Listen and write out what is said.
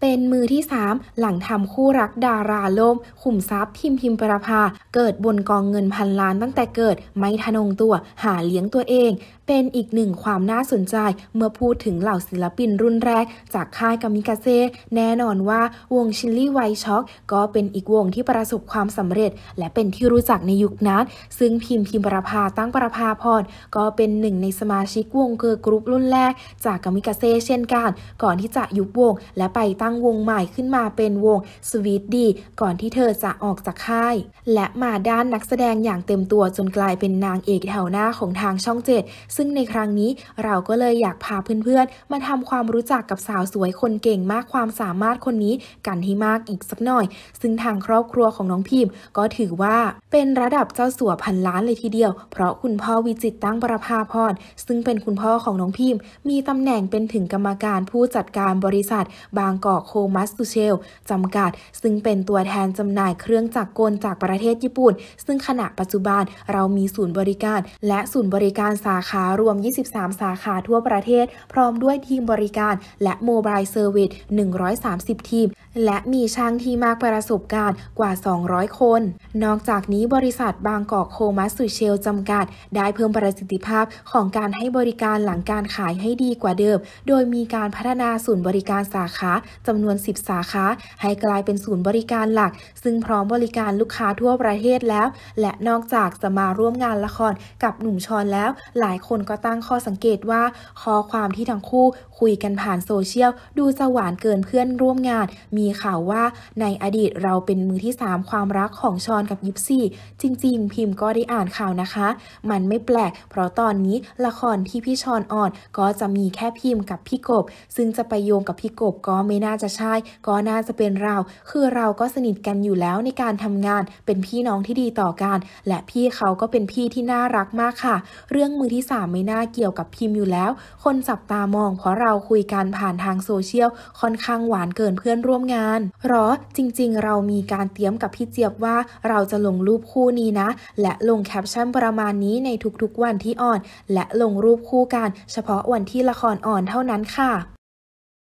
เป็นมือที่ 3 หลังทำคู่รักดาราล่มขุมทรัพย์พิมพิมประภา เกิดบนกองเงินพันล้านตั้งแต่เกิดไม่ทะนงตัวหาเลี้ยงตัวเอง เป็นอีกหนึ่งความน่าสนใจเมื่อพูดถึงเหล่าศิลปินรุ่นแรก จากค่ายกามิกาเซ่แน่นอนว่าวงชิลลี่ไวช็อก ก็เป็นอีกวงที่ประสบความสำเร็จ และเป็นที่รู้จักในยุคนั้นซึ่งพิมพิมประภาตั้งประภาพรก็เป็นหนึ่งในสมาชิกวงเกิร์ลกรุ๊ปรุ่นแรก จากกามิกาเซ่เช่นกัน ก่อนที่จะยุบวง และไปตั้ง้งวงใหม่ขึ้นมาเป็นวงสวีทดี ก่อนที่เธอจะออกจากค่าย และมาด้านนักแสดงอย่างเต็มตัวจนกลายเป็นนางเอกแถวหน้าของทางช่องเจ็ดซึ่งในครั้งนี้เราก็เลยอยากพาเพื่อนๆ มาทำความรู้จักกับสาวสวยคนเก่งมากความสามารถคนนี้กันให้มากอีกสักหน่อย ซึ่งทางครอบครัวของน้องพิมพ์ก็ถือว่าเป็นระดับเจ้าสัวพันล้านเลยทีเดียวเพราะคุณพ่อวิจิตตั้งประภาพรซึ่งเป็นคุณพ่อของน้องพิมพ์ มีตำแหน่งเป็นถึงกรรมการผู้จัดการบริษัทบางกอกอกโคมัสตุเชล จำกัด ซึ่งเป็นตัวแทนจำหน่ายเครื่องจักรกลจากประเทศญี่ปุ่น ซึ่งขณะปัจจุบันเรามีศูนย์บริการ และศูนย์บริการสาขารวม 23 สาขาทั่วประเทศ พร้อมด้วยทีมบริการและโมบายเซอร์วิส130 ทีม และมีช่างที่มากประสบการณ์กว่า 200 คน นอกจากนี้บริษัทบางกอกโคมัสสุเชลจำกัด ได้เพิ่มประสิทธิภาพของการให้บริการหลังการขายให้ดีกว่าเดิม โดยมีการพัฒนาศูนย์บริการสาขาจำนวน10สาขาให้กลายเป็นศูนย์บริการหลัก ซึ่งพร้อมบริการลูกค้าทั่วประเทศแล้ว และนอกจากจะมาร่วมงานละครกับหนุ่มชอนแล้ว หลายคนก็ตั้งข้อสังเกตว่าข้อความที่ทั้งคู่คุยกันผ่านโซเชียล ดูสวหวานเกินเพื่อนร่วมงาน มีข่าวว่าในอดีตเราเป็นมือที่ 3 ความรักของชอนกับยิปซี่จริง ๆ พิมพ์ก็ได้อ่านข่าวนะคะ มันไม่แปลก เพราะตอนนี้ละครที่พี่ชอนอ่อนก็จะมีแค่พิมพ์กับพี่กบ ซึ่งจะไปโยงกับพี่กบก็ไม่น่าจะใช่ก็น่าจะเป็นเราคือเราก็สนิทกันอยู่แล้วในการทำงานเป็นพี่น้องที่ดีต่อกัน และพี่เขาก็เป็นพี่ที่น่ารักมากค่ะ เรื่องมือที่ 3 ไม่น่าเกี่ยวกับพิมพ์อยู่แล้ว คนจับตามองเพราะเราคุยกันผ่านทางโซเชียลค่อนข้างหวานเกินเพื่อนร่วมงานหรอจริงๆ เรามีการเตรียมกับพี่เจี๊ยบว่าเราจะลงรูปคู่นี้นะ และลงแคปชั่นประมาณนี้ในทุกๆวันที่อ่อน และลงรูปคู่กัน เฉพาะวันที่ละครอ่อนเท่านั้นค่ะ